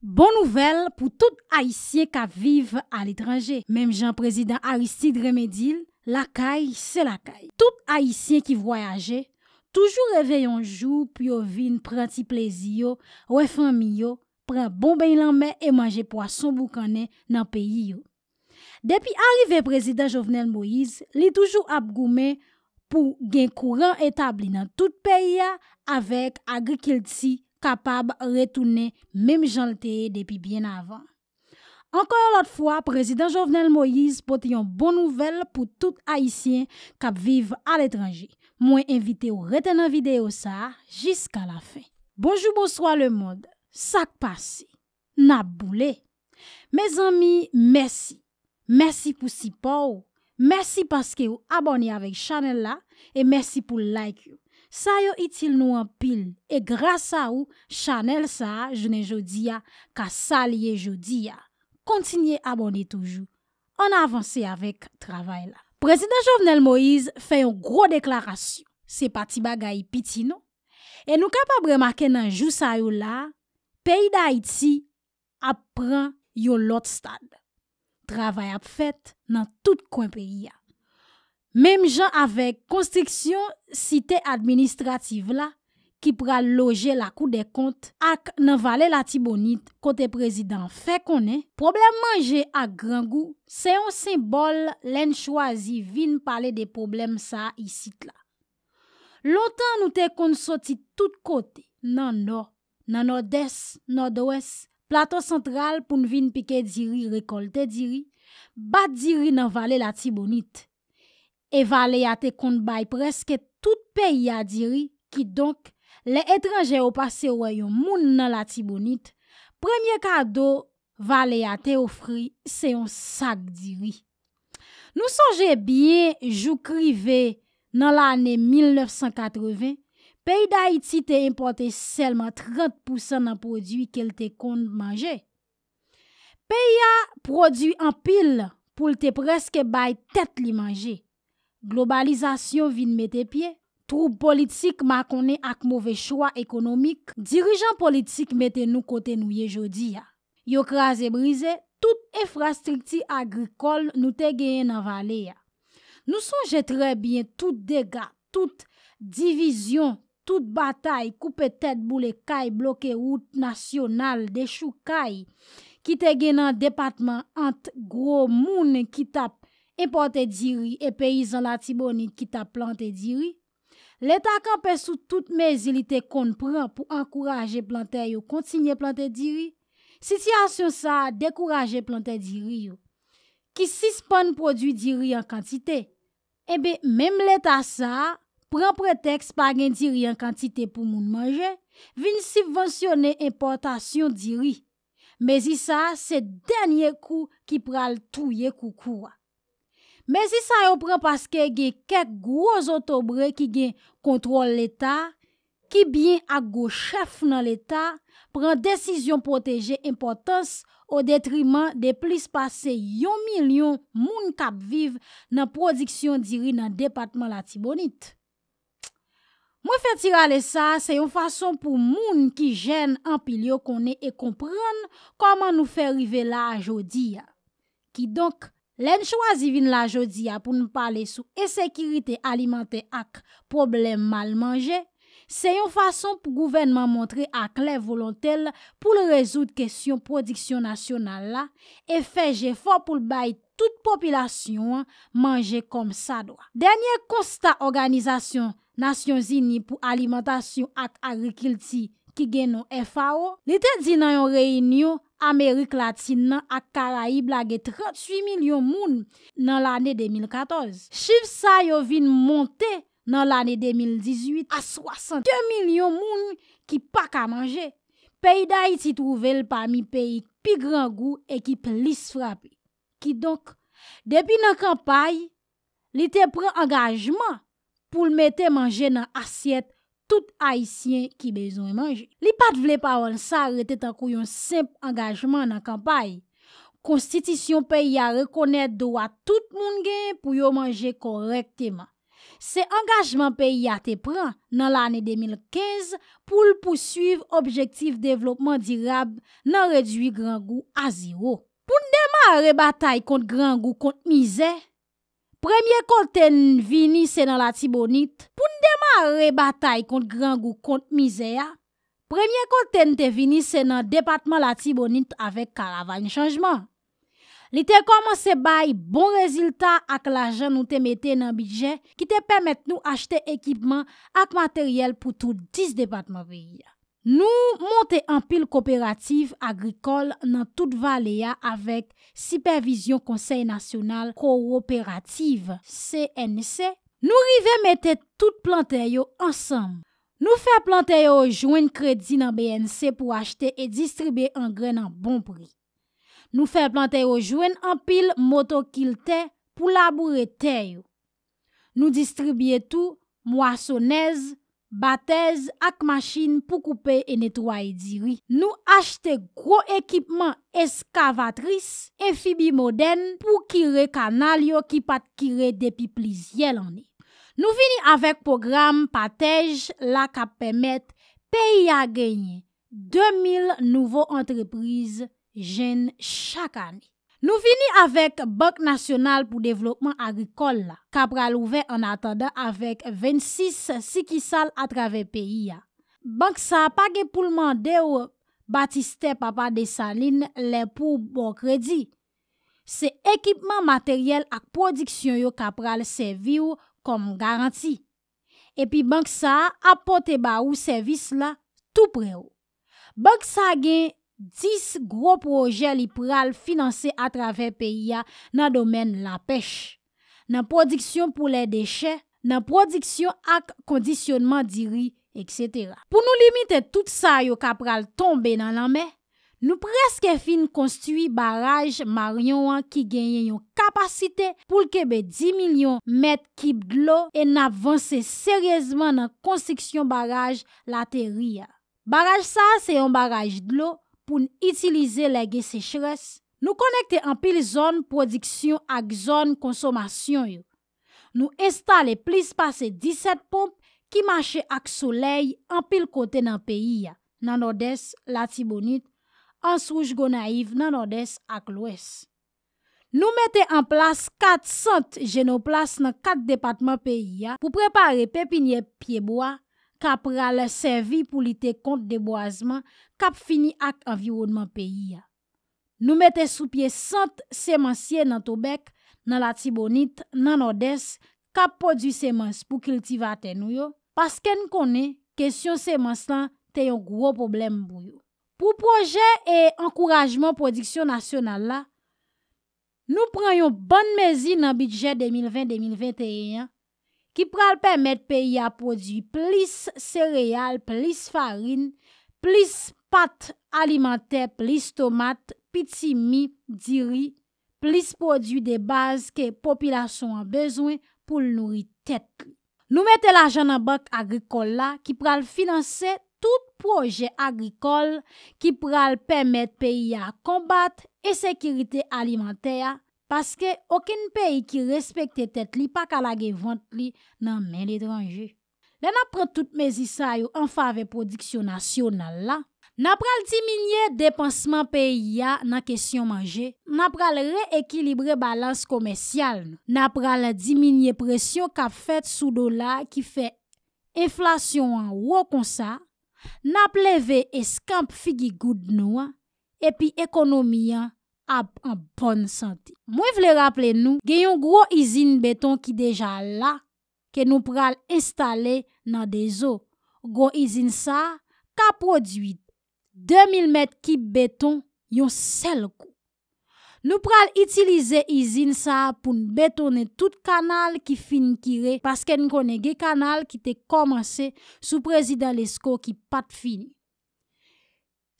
Bon nouvel pou tout haisyen ka vive al etranje. Mem jan prezident Aristide Remedil, lakay se lakay. Tout haisyen ki voyaje, toujou reveyon jou, pi yo vin pranti plezi yo, wefam mi yo, pran bon ben lanmen e manje poason bou kane nan peyi yo. Depi arive prezident Jovenel Moïse, li toujou ap goumen pou gen kouran etabli nan tout peyi ya avek agrikilti kapab retounen mem jante depi bien avan. Anko yon lot fwa, prezident Jovenel Moïse pot yon bon nouvel pou tout Haitien kap vive al etranji. Mwen invite ou reten nan videyo sa jiska la fin. Bonjou bonsoy le mod, sak pasi, na boule. Mez ami, mersi. Mersi pou sipou. Mersi paske ou aboni avek chanel la. E mersi pou like you. Sa yo itil nou an pil e grasa ou chanel sa jounen jodi ya ka salye jodi ya. Kontinye abonde toujou. On avanse avèk travay la. Prezident Jovenel Moïse fè yon gro deklarasyou. Se pati bagayi piti nou. E nou kapab remake nan jou sa yo la, peyi da iti ap pran yon lot stad. Travay ap fèt nan tout konpeyi ya. Mem jan avek konstriksyon site administrativ la ki pra loje la kou de kont ak nan vale la tibonit kote prezidant fe konen, problem manje ak gran gou seyon sembol len chwazi vin pale de problem sa isit la. Lontan nou te konsoti tout kote nan nor, nan nord-es, nord-oues, plato sentral pou nvin pike diri, rekolte diri, bat diri nan vale la tibonit. E vale a te kont bay preske tout peyi a diri ki donk le etranje ou pase woyon e moun nan la tibounit, premye kado vale a te ofri se yon sak diri. Nou sonje biye jou krive nan la ane 1980, peyi da iti te impote selman 30% nan prodwi ke l te kont manje. Peyi a prodwi an pil pou l te preske bay tet li manje. globalizasyon vin metepye, troub politik makone ak mouve chwa ekonomik, dirijan politik meten nou kote nou ye jodi ya. Yo kras e brize, tout efrastrikti agrikol nou te gen nan vale ya. Nou sonje trebyen tout dega, tout divizyon, tout batay, koupe tet bou le kay bloke wout nasyonal de chou kay, ki te gen nan departman ant gro moun ki tap impote di ri e peyizan la tibonit ki ta plante di ri, leta kan pesou tout me zilite kon pran pou ankoraje plante yo kontinye plante di ri, siti ansyon sa dekoraje plante di ri yo, ki sispan prodwi di ri an kantite. Eh Ebe, menm leta sa, pran preteks pa gen di ri an kantite pou moun manje, vin sipventione importasyon di ri, mezi sa se denye kou ki pral touye kou kouwa. Men si sa yo pren paske gen kek gwo zotobre ki gen kontrol l'Etat, ki bie ak go chef nan l'Etat, pren desisyon poteje importans o detriman de plis pase yon milyon moun kap viv nan prodiksyon diri nan depatman la tibonit. Mwen fetir ale sa, se yon fason pou moun ki jen anpilyo konen e kompran koman nou fe rivela a jodi ya. Ki donk, Len chwazi vin la jodia pou nou pale sou esekirite alimante ak problem mal manje, se yon fason pou gouvenman montre ak lè volontèl pou lè rezout kèsyon prodiksyon nasyonal la, e feje fò pou l'bay tout popilasyon manje kom sa doa. Denye konsta organizasyon Nasyon Zini pou alimantasyon ak agrikilti ki gen nou F.A.O. Nite di nan yon reynyo, Amerik latin nan ak Karayi blage 38 milyon moun nan l ane 2014. Chivsa yo vin monte nan l ane 2018 a 62 milyon moun ki pak a manje. Peyday ti trouvel pa mi peyik pi gran gou e ki plis frape. Ki donk, depi nan kampay li te pren angajman pou l mette manje nan asyet tout haisyen ki bezon e manje. Li pat vle pa wan sa rete tankou yon semp engajman nan kampay. Konstitisyon pe y a rekonet doa tout moun gen pou yon manje korekteman. Se engajman pe y a te pran nan l'anè 2015 pou l'pousuiv objektif devlopman dirab nan redwi grangou a ziro. Poun dema rebatay kont grangou kont mize, premye konten vini se nan la tibonit, pou Deman rebatay kont gran gou kont mize ya, premye kon ten te vini se nan depatman lati bonit avèk karavany chanjman. Li te koman se bay bon reziltan ak la jan nou te meten nan bidjen ki te pemet nou achte ekipman ak materyel pou tou 10 depatman vey ya. Nou monte an pil kooperatif agrikol nan tout vale ya avèk Supervision Conseil National Kooperatif CNC Nou rive mette tout plantey yo ansam. Nou fe plantey yo jwen kredi nan BNC pou achte e distribye an gren an bon pri. Nou fe plantey yo jwen an pil motokilte pou laboure teyo. Nou distribye tou mwasonese, bateze ak maschine pou koupe e netwaye diri. Nou achte gro ekipman eskavatris enfibi moden pou kire kanalyo ki pat kire depi plizye lan e. Nou vini avek program Patej la kap pemet peyi a genye 2000 nouvo entreprize jen chakani. Nou vini avek Bank Nasional pou Devlopman Agrikol la kap pral ouve en atanda avek 26 sikisal atrave peyi a. Bank sa apage pou lman de ou Batiste Papa de Saline le pou bon kredi. Se ekipman materyel ak prodiksyon yo kap pral se vi ou, kom garanti. Epi bank sa apote ba ou servis la tout pre ou. Bank sa gen 10 gro proje li pral finanse a traver peyi ya nan domen la pech, nan prodiksyon pou le deshe, nan prodiksyon ak kondisyonman diri, etc. Pou nou limite tout sa yo ka pral tombe nan lanme, Nou preske fin konstui baraj maryon an ki genye yon kapasite pou lkebe 10 milyon met kip glou en avanse seryezman nan konstriksyon baraj la teri ya. Baraj sa se yon baraj glou pou n'utilize lege sechres. Nou konekte an pil zon prodiksyon ak zon konsomasyon yon. Nou instale plis pase 17 pomp ki mache ak soley an pil kote nan peyi ya. Nan odes la tibonit. ansouj go naiv nan ordes ak lwes. Nou mette an plas kat sant jeno plas nan kat depatman peyi ya pou prepare pepinye pieboa kap rale servi pou lite kont deboazman kap fini ak environman peyi ya. Nou mette sou pie sant semanseye nan tobek nan la tibonit nan ordes kap podu semanse pou kiltiva ten nou yo pasken kone kesyon semanse lan te yo gwo problem bou yo. Pou proje e ankorajman prodiksyon nasyonal la, nou pranyon bon mezi nan bidjet 2020-2021 ki pral pemet peyi a prodwi plis sereyal, plis farin, plis pat alimenter, plis tomat, piti mi, diri, plis prodwi de baz ke popilasyon an bezwen pou l'nouri tet. Nou mette la janan bak agrikol la ki pral finanse tout proje agrikol ki pral pemet peyi a kombat e sekirite alimenteya paske okin peyi ki respekte tet li pa kalage vant li nan men l'edranje. Le nan pral tout mezi sayo an fave prodiksyon nasyonal la, nan pral diminye depansman peyi a nan kesyon manje, nan pral reekilibre balans komensyal, nan pral diminye presyon kap fet sou do la ki fe enflasyon an wokonsa, Nap leve eskanp figi goud nou an, epi ekonomi an ap an bon santi. Mwen vle rapple nou, gen yon gro izin beton ki deja la, ke nou pral installe nan de zo. Gro izin sa, ka prodwit 2000 met kip beton yon sel kou. Nou pral itilize izin sa pou nou betone tout kanal ki fin kire, paske nou konen ge kanal ki te komanse sou prezident lesko ki pat fin.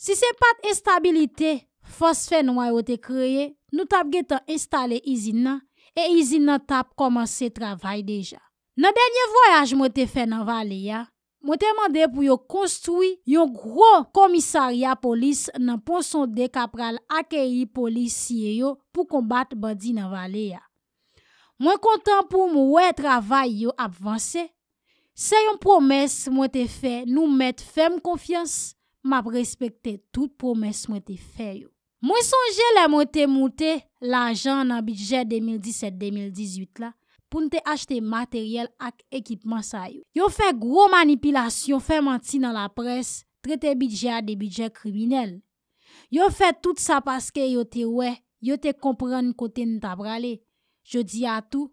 Si se pat estabilite, fosfen woy wote kreye, nou tap ge te instale izin nan, e izin nan tap komanse travay deja. Nou denye voyaj mwote fè nan vali ya. Mwen temande pou yo konstoui yon gro komisaria polis nan ponson de kapral akeyi polisye yo pou kombat bandi nan vale ya. Mwen kontan pou mwen wè travay yo avanse. Se yon promes mwen te fe nou met fem konfians, mwen ap respekte tout promes mwen te fe yo. Mwen sonje la mwen te moute lanjan nan bidje 2017-2018 la. pou nte achte materyel ak ekipman sa yo. Yo fe gro manipilasyon fe manti nan la pres, trete bidja de bidja kriminel. Yo fe tout sa paske yo te we, yo te kompren kote nta brale. Je di a tou,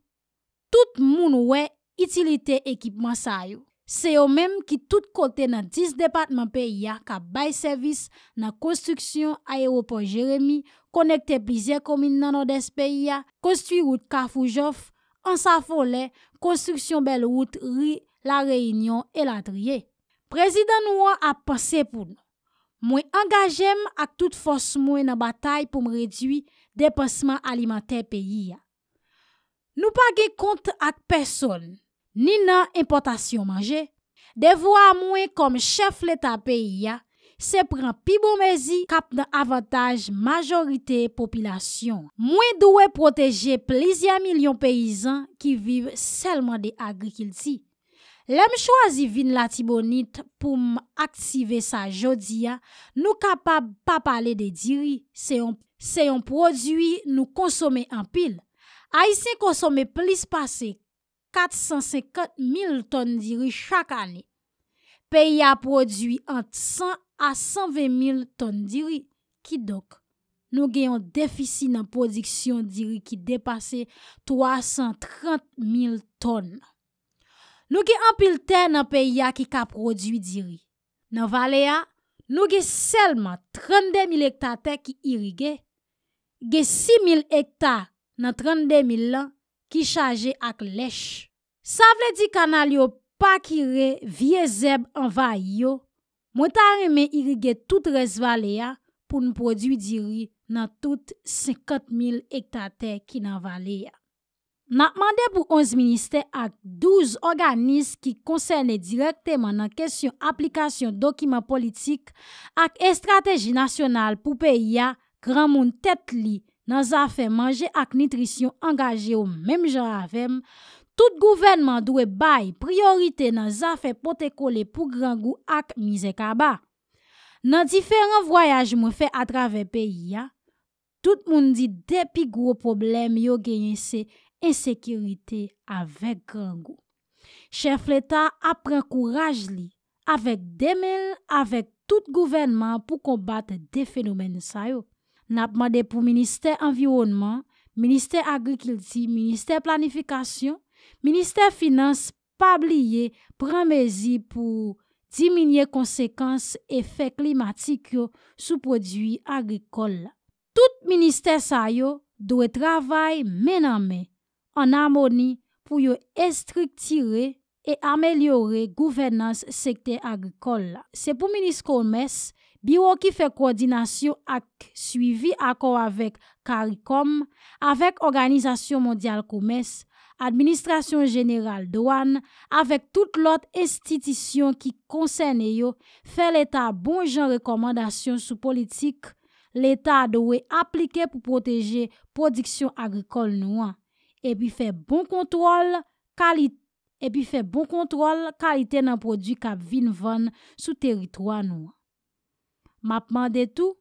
tout moun we itilite ekipman sa yo. Se yo menm ki tout kote nan dis depatman pe ya ka bay servis nan konstruksyon a Eropon Jeremie, konekte plizye komine nan odes pe ya, konstruy wout kaf ou jof, ansafo le konstruksyon bel wout ri la reynyon e la driye. Prezident nou an ap pase pou nou. Mwen angajem ak tout fos mwen nan batay pou mredui depasman alimenter peyi ya. Nou page kont ak person, ni nan importasyon manje, devwa mwen kom chef leta peyi ya, Se pren pi bomèzi kap nan avantaj majorite popilasyon. Mwen dowe proteje plizia milyon peyizan ki vive selman de agrikil si. Lem chwazi vin la tibonit pou m aktive sa jodi ya, nou kapab pa pale de diri se yon prodwi nou konsome an pil. A yi se konsome pliz pase 450 mil ton diri chak ane. a 120.000 ton diri ki dok. Nou gen yon defisi nan prodiksyon diri ki depase 330.000 ton. Nou gen anpil ten nan peya ki ka prodwi diri. Nan vale ya, nou gen selman 32.000 hektar tek ki irige, gen 6.000 hektar nan 32.000 lan ki chaje ak lesh. Sa vle di kanal yo pakire vie zeb anva yo, mwen ta reme irige tout res vale ya pou nou prodwi diri nan tout 50.000 hektate ki nan vale ya. Na mande pou 11 minister ak 12 organis ki konsele direkteman nan kesyon aplikasyon dokima politik ak estrategi nasyonal pou peyi ya kran moun tet li nan zafen manje ak nitrisyon angaje ou menm jor avem, Tout gouvenman dwe bay priorite nan zafè pote kole pou grangou ak mize kaba. Nan diferan voyaj mwen fè atrave peyi ya, tout moun di depi gwo problem yo genyense ensekirite avèk grangou. Chef l'Etat apren kouraj li avèk demel avèk tout gouvenman pou kombat de fenomen sa yo. Napman de pou Ministè environman, Ministè agrikilti, Ministè planifikasyon, Ministèr finance pabliye pranmezi pou diminye konsekans efè klimatik yo sou prodwi agrikol. Tout ministèr sa yo dwe travay menanme an amoni pou yo estriktire e amelyore gouvenans sekte agrikol. Se pou ministèr koumès, biro ki fè koordinasyon ak suivi akor avèk CARICOM, avèk Organizasyon Mondial Koumès, Administrasyon jeneral do an, avèk tout lot estitisyon ki konsen e yo, fè l'Etat bon jan rekomandasyon sou politik, l'Etat do wè aplike pou proteje prodiksyon agrikol nou an, epi fè bon kontrol bon kalite nan prodik ap vinvan sou teritwa nou an. Mapman de tou?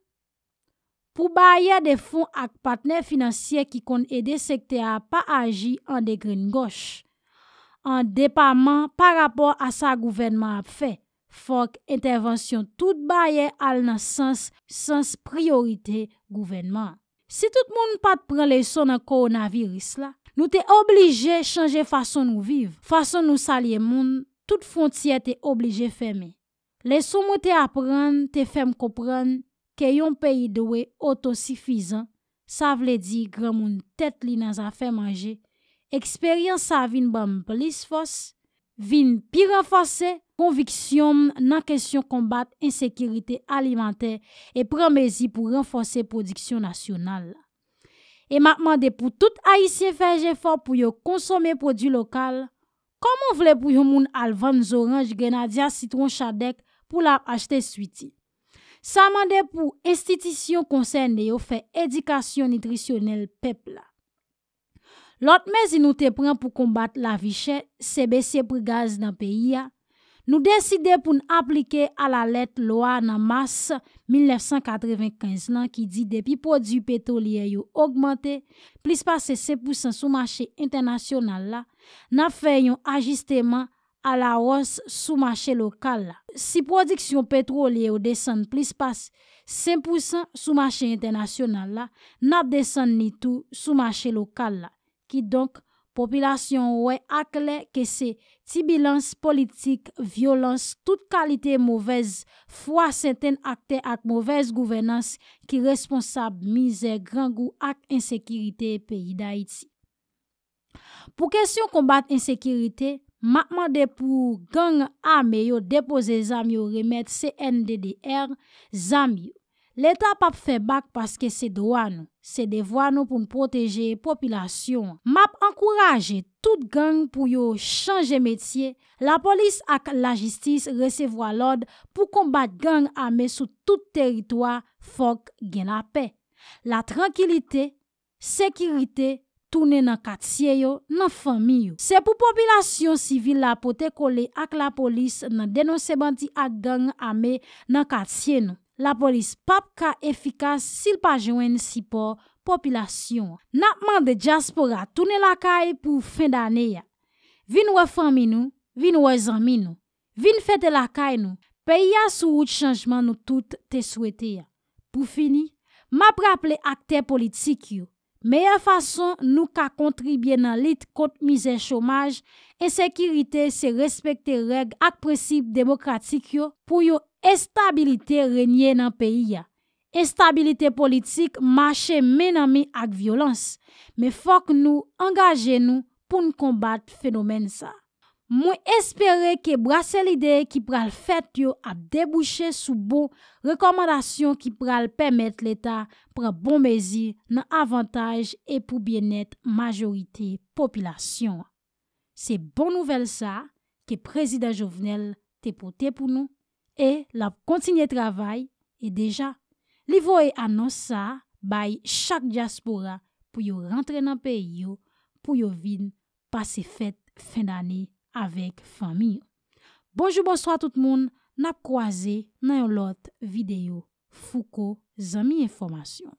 pou baye de fon ak patne financiye ki kon ede sekte a pa aji an degren goch. An depaman pa rapor a sa gouvenman ap fe, fok intervensyon tout baye al nan sens priorite gouvenman. Si tout moun pat pren leson an koronavirus la, nou te oblije chanje fason nou vive. Fason nou salye moun, tout fon tiye te oblije feme. Leson moun te apren, te fem koprenn, ke yon peyi dewe otosifizan, sa vle di gran moun tet li nan zafen manje, eksperyans sa vin bam blis fos, vin pi renfase, konviksyon nan kesyon kombat insekirite alimante e premezi pou renfase prodiksyon nasyonal. E makman de pou tout a isye feje for pou yo konsome prodik lokal, komon vle pou yon moun alvan zoranj genadya sitron chadek pou la achte switi. sa mande pou institisyon konsen de yo fe edikasyon nitrisyonel pepla. Lot mezi nou te pren pou kombat la vichè, se besye pou gaz nan peyi ya, nou deside pou nou aplike ala let loa nan mas 1995 nan ki di depi podi petoliye yo augmente, plis pase se pousan sou machè internasyonal la, nan fe yon ajusteman a la rons soumache lokal la. Si prodiksyon petrolie ou desan plis pas, 5% soumache internasyonal la, na desan ni tou soumache lokal la. Ki donk, popilasyon wè ak lè ke se tibilans politik, violans, tout kalite mouvez, fwa senten akte ak mouvez gouvenans ki responsab mize, gran gou ak insekirite peyi da iti. Po kesyon kombat insekirite, Map mande pou gang ame yo depoze zami yo remet CNDDR zami. L'Etat pap fe bak paske se dwa nou. Se devwa nou pou n'proteje populasyon. Map ankouraje tout gang pou yo chanje metye. La polis ak la jistis resevo alod pou kombat gang ame sou tout teritoa fok gen apè. La tranquilite, sekirite genapè. toune nan katsye yo nan fami yo. Se pou populasyon sivil la pou te kole ak la polis nan denosebanti ak gang ame nan katsye nou. La polis pap ka efikas sil pa jwen sipo populasyon. Na mande diaspora toune la kay pou fin dane ya. Vin wè fami nou, vin wè zami nou, vin fete la kay nou. Pe ya sou wout chanjman nou tout te swete ya. Pou fini, map raple akte politik yo. Meye fason nou ka kontribye nan lit kontmize chomaj, ensekirite se respekte reg ak presip demokratik yo pou yo estabilite renyen nan peyi ya. Estabilite politik mache menami ak violans, me fok nou angaje nou pou nou kombat fenomen sa. Mwen espere ke brase lide ki pral fet yo ap debouche sou bo rekomandasyon ki pral pemet l'Etat pran bon mezi nan avantaj e pou bienet majorite popilasyon. Se bon nouvel sa ke prezida jovenel te pote pou nou e la kontinye travay e deja. Li voye anonsa bay chak diaspora pou yo rentre nan peyo pou yo vin pase fet fen ane. avèk fami. Bonjou, bonsoy, tout moun, nap kwa zè nan yon lot videyo fou ko zanmi informasyon.